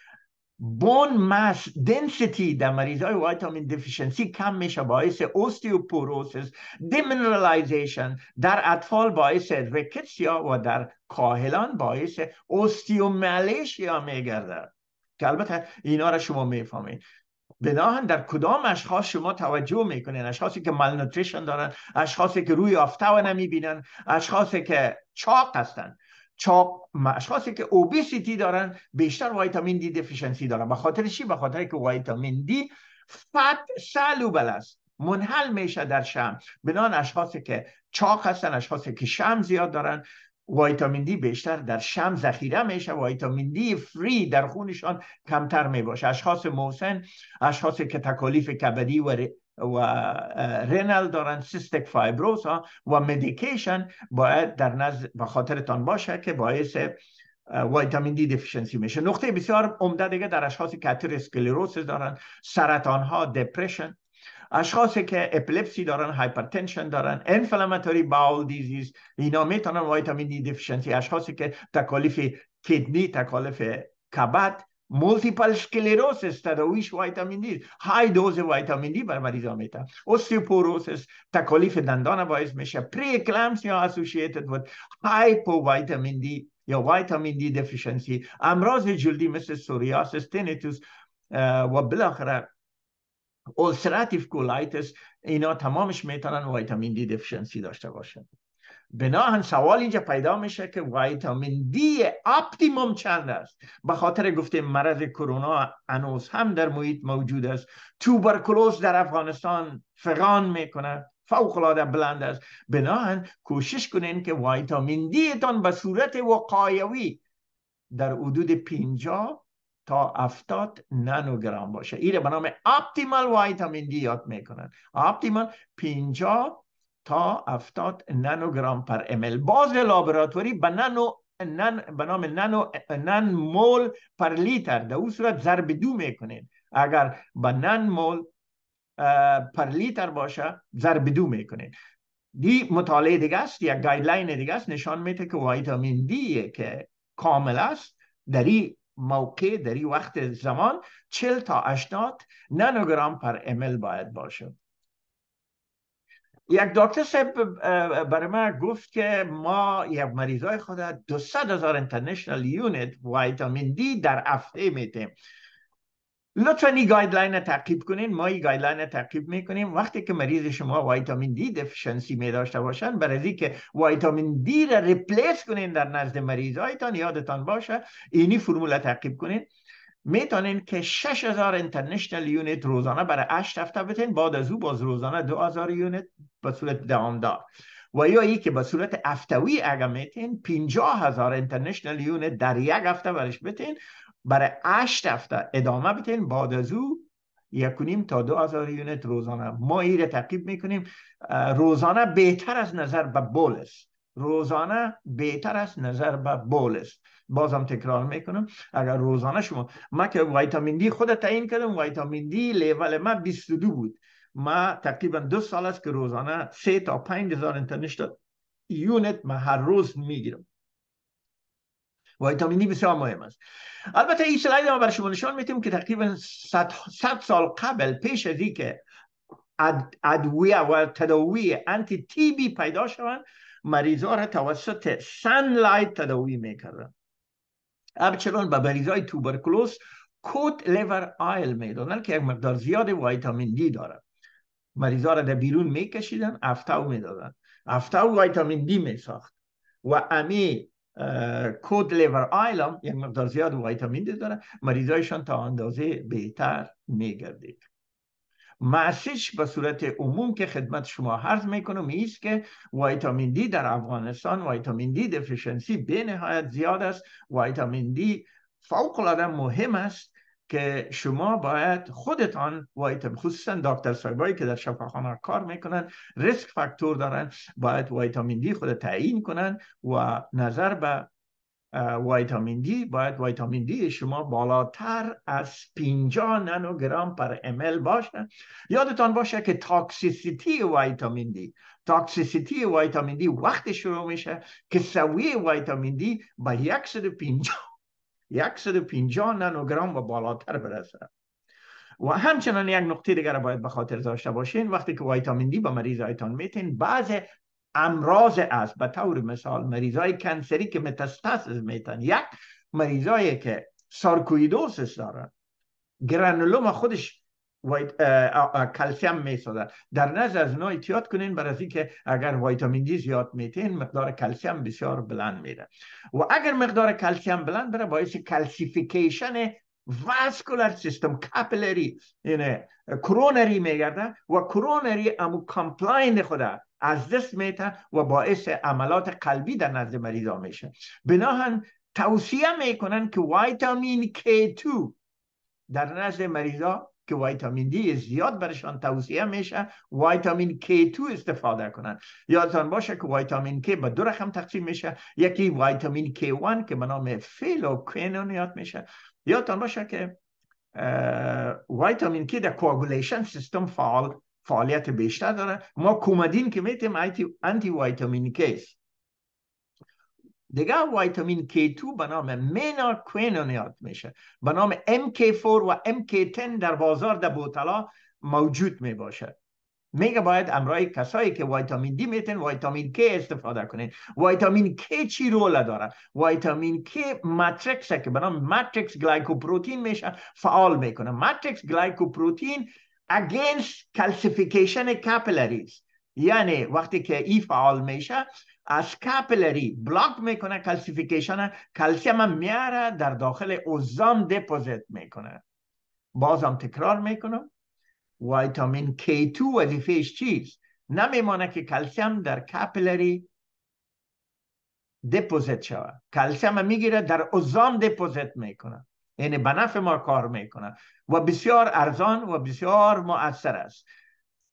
بون مس دنسیتی در مریض های ویتامین دفیشنسی کم میشه باعث اوستیوپوروسیس دیمنرالایزیشن در اطفال باعث رکتسیا و در کاهلان باعث اوستیومالیشیا میگرده که البته اینا را شما میفهمید بناهن در کدام اشخاص شما توجه میکنین اشخاصی که مالنوتریشن دارن اشخاصی که روی آفتاب نمیبینن اشخاصی که چاق هستن چاق اشخاصی که اوبیسیتی دارن بیشتر ویتامین دی دفیشنسی دارن به خاطر چی به خاطر که ویتامین دی فت سلوبل است منحل میشه در شم بنان اشخاصی که چاق هستن اشخاصی که شم زیاد دارن ویتامین دی بیشتر در شم ذخیره میشه ویتامین دی فری در خونشان کمتر میباشه اشخاص موسن اشخاصی که تکالیف کبدی و و رینال دارن سیستک فایبروز ها و مدیکیشن باید در نزد به خاطرتان باشه که باعث ویتامین دی دیفیشنسی میشه نقطه بسیار عمده دیگه در اشخاص کتر اسکلیروس دارن سرطان ها دپرشن اشخاصی که اپلپسی دارن هایپرتنشن دارن انفلاماتوری باول دیزیز اینا میتونن ویتامین دی دیفیشنسی اشخاصی که تکالیف کدنی تکالیف کبد است در ویش ویتامین دی های دوز ویتامین دی بر مریض میتن است، تکالیف دندان باعث میشه پری یا اسوشیتد بود هایپو ویتامین دی یا ویتامین دی دفیشنسی امراض جلدی مثل سوریاس استینیتوس و بالاخره اولسراتیف کولایتس اینا تمامش میتونن ویتامین دی دفیشنسی داشته باشن بناهن سوال اینجا پیدا میشه که ویتامین دی اپتیموم چند است به خاطر گفته مرض کرونا انوز هم در محیط موجود است توبرکلوز در افغانستان فغان میکنه فوق العاده بلند است بناهن کوشش کنین که ویتامین دی تان به صورت وقایوی در حدود 50 تا 70 نانوگرم باشه ایره به نام اپتیمال ویتامین دی یاد میکنن اپتیمال 50 تا 70 نانوگرام پر امل باز لابراتوری به نانو به نام نانو نن مول پر لیتر در اون صورت ضرب دو میکنین اگر به نن مول پر لیتر باشه ضرب دو میکنین دی مطالعه دیگه است یا گایدلاین دیگه است نشان میده که ویتامین دی که کامل است در این موقع در این وقت زمان چل تا 80 نانوگرام پر امل باید باشه یک دکتر سب برای ما گفت که ما یک مریضای خود 200 هزار انترنشنال یونیت ویتامین دی در هفته میتیم لطفا این گایدلاین تعقیب کنین ما این گایدلاین تعقیب میکنیم وقتی که مریض شما ویتامین دی دفشنسی می داشته باشن برای که ویتامین دی را ریپلیس کنین در نزد مریضایتان یادتان باشه اینی فرمول تعقیب کنین میتونین که 6000 اینترنشنال یونیت روزانه برای 8 هفته بتین بعد از او باز روزانه 2000 یونیت به صورت دوامدار و یا ای که به صورت هفتوی اگر میتین 50000 اینترنشنال یونیت در یک هفته برش بتین برای 8 هفته ادامه بتین بعد از او تا دو هزار یونت روزانه ما این را تعقیب میکنیم روزانه بهتر از نظر به بول است روزانه بهتر است نظر به بول است بازم تکرار میکنم اگر روزانه شما من که ویتامین دی خود تعیین کردم ویتامین دی لیول من 22 بود ما تقریبا دو سال است که روزانه 3 تا 5000 انترنشت یونت ما هر روز میگیرم ویتامین دی بسیار مهم است البته این سلاید ما بر شما نشان میتیم که تقریبا 100 سال قبل پیش از که ادویه و تداوی انتی تی بی پیدا شوند مریضا را توسط سنلایت تداوی میکردن همچنان به مریضای توبرکلوس کوت لیور آیل میدادن که یک مقدار زیاد ویتامین دی داره. مریضا را در بیرون میکشیدن افتاو میدادن افتاو ویتامین دی میساخت و امی کود لیور آیل هم یک مقدار زیاد ویتامین دی داره مریضایشان تا اندازه بهتر میگردید معسیش به صورت عموم که خدمت شما حرض میکنم ایست که ویتامین دی در افغانستان ویتامین دی دفیشنسی به نهایت زیاد است ویتامین دی فوق العاده مهم است که شما باید خودتان ویتامین خصوصا دکتر سایبایی که در شفاخانه کار میکنن ریسک فاکتور دارن باید ویتامین دی خود تعیین کنن و نظر به ویتامین دی باید ویتامین دی شما بالاتر از 50 نانوگرم پر امل باشه یادتان باشه که تاکسیسیتی ویتامین دی تاکسیسیتی ویتامین دی وقتی شروع میشه که سویه ویتامین دی به 150 150 گرام و بالاتر برسه و همچنان یک نقطه دیگر باید به خاطر داشته باشین وقتی که ویتامین دی با مریض تان میتین بعض امراض است به طور مثال مریضای کنسری که متاستاسز میتن یک مریضایی که سارکویدوسس دارن گرانولوم خودش کلسیم میسازه در نظر از نوع احتیاط کنین برای اینکه اگر ویتامین دی زیاد میتین مقدار کلسیم بسیار بلند میره و اگر مقدار کلسیم بلند بره باعث کلسیفیکیشن واسکولر سیستم کپلری یعنی کرونری میگرده و کرونری امو کمپلاین خدا از دست میتن و باعث عملات قلبی در نزد مریضا میشه بناهن توصیه میکنن که ویتامین K2 در نزد مریضا که ویتامین دی زیاد برشان توصیه میشه ویتامین K2 استفاده کنن یادتان باشه که ویتامین K به دو رقم تقسیم میشه یکی ویتامین K1 که به نام فیلوکوینون یاد میشه یادتان باشه که ویتامین که در کوگولیشن سیستم فعال فعالیت بیشتر داره ما کومدین که میتیم انتی ویتامین کیس دیگه ویتامین K2 به نام کوینون یاد میشه به نام MK4 و MK10 در بازار در بوتلا موجود می میگه باید امرای کسایی که ویتامین دی میتن ویتامین ک استفاده کنین ویتامین ک چی رول داره ویتامین ک ماتریکس که به نام ماتریکس گلایکوپروتین میشه فعال میکنه ماتریکس گلایکوپروتین اگینس کلسیفیکیشن کپلریز. یعنی وقتی که ای فعال میشه از کپلری بلاک میکنه کلسیفیکیشن کلسیم میاره در داخل اوزام دپوزیت میکنه بازم تکرار میکنم ویتامین K2 وظیفهش چیست نمیمانه که کلسیم در کپلری دپوزیت شود کلسیم میگیره در اوزان دپوزیت میکنه یعنی به نفع ما کار میکنه و بسیار ارزان و بسیار مؤثر است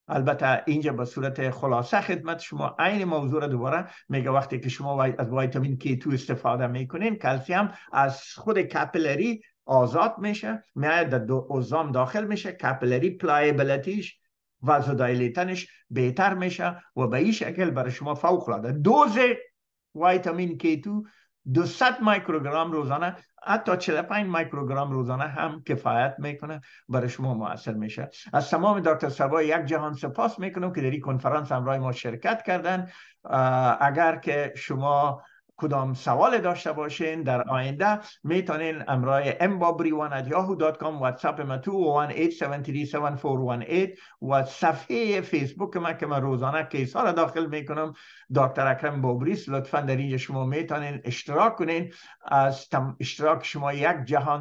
البته اینجا به صورت خلاصه خدمت شما عین موضوع را دوباره میگه وقتی که شما از ویتامین K2 استفاده میکنین کلسیم از خود کپلری آزاد میشه میاد در داخل میشه کپلری پلایبلتیش و زدایلیتنش بهتر میشه و به این شکل برای شما فوق العاده دوز ویتامین K2 200 میکروگرم روزانه حتی 45 میکروگرم روزانه هم کفایت میکنه برای شما موثر میشه از تمام دکتر سبا یک جهان سپاس میکنم که در این کنفرانس همراه ما شرکت کردن اگر که شما کدام سوال داشته باشین در آینده میتونین امرای mbabri1 at yahoo.com واتساپ ما 201 و صفحه فیسبوک ما که من روزانه کیس ها را داخل میکنم دکتر اکرم بابریس لطفا در اینجا شما میتونین اشتراک کنین از اشتراک شما یک جهان